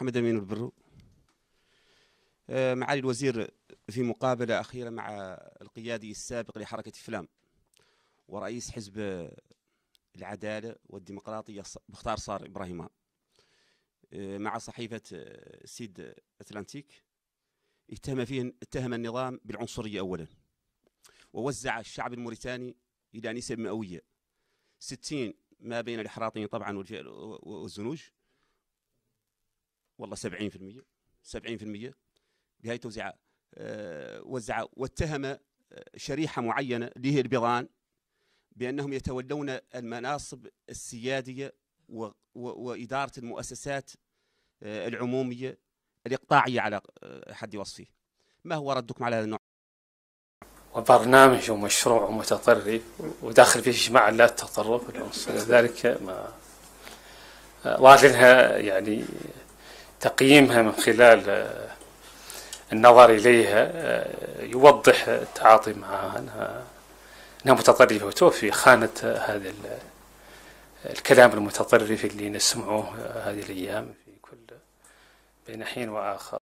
محمد امين البرو آه، معالي الوزير في مقابله اخيره مع القيادي السابق لحركه فلام ورئيس حزب العداله والديمقراطيه مختار صار ابراهيم آه، مع صحيفه آه، سيد اتلانتيك اتهم فيه اتهم النظام بالعنصريه اولا ووزع الشعب الموريتاني الى نسب مئويه 60 ما بين الاحراطيين طبعا والزنوج والله 70% 70% بهذه التوزيعات وزع واتهم آه، شريحة معينة اللي هي البيضان بأنهم يتولون المناصب السيادية وإدارة المؤسسات آه، العمومية الإقطاعية على آه، حد وصفه ما هو ردكم على هذا النوع؟ برنامج ومشروع متطرف وداخل فيه جماعه لا التطرف ذلك ما واضح يعني تقييمها من خلال آه، النظر إليها آه، يوضح التعاطي معها أنها أنها متطرفة وتوفي خانة هذا الكلام المتطرف اللي نسمعه هذه الأيام في كل بين حين وآخر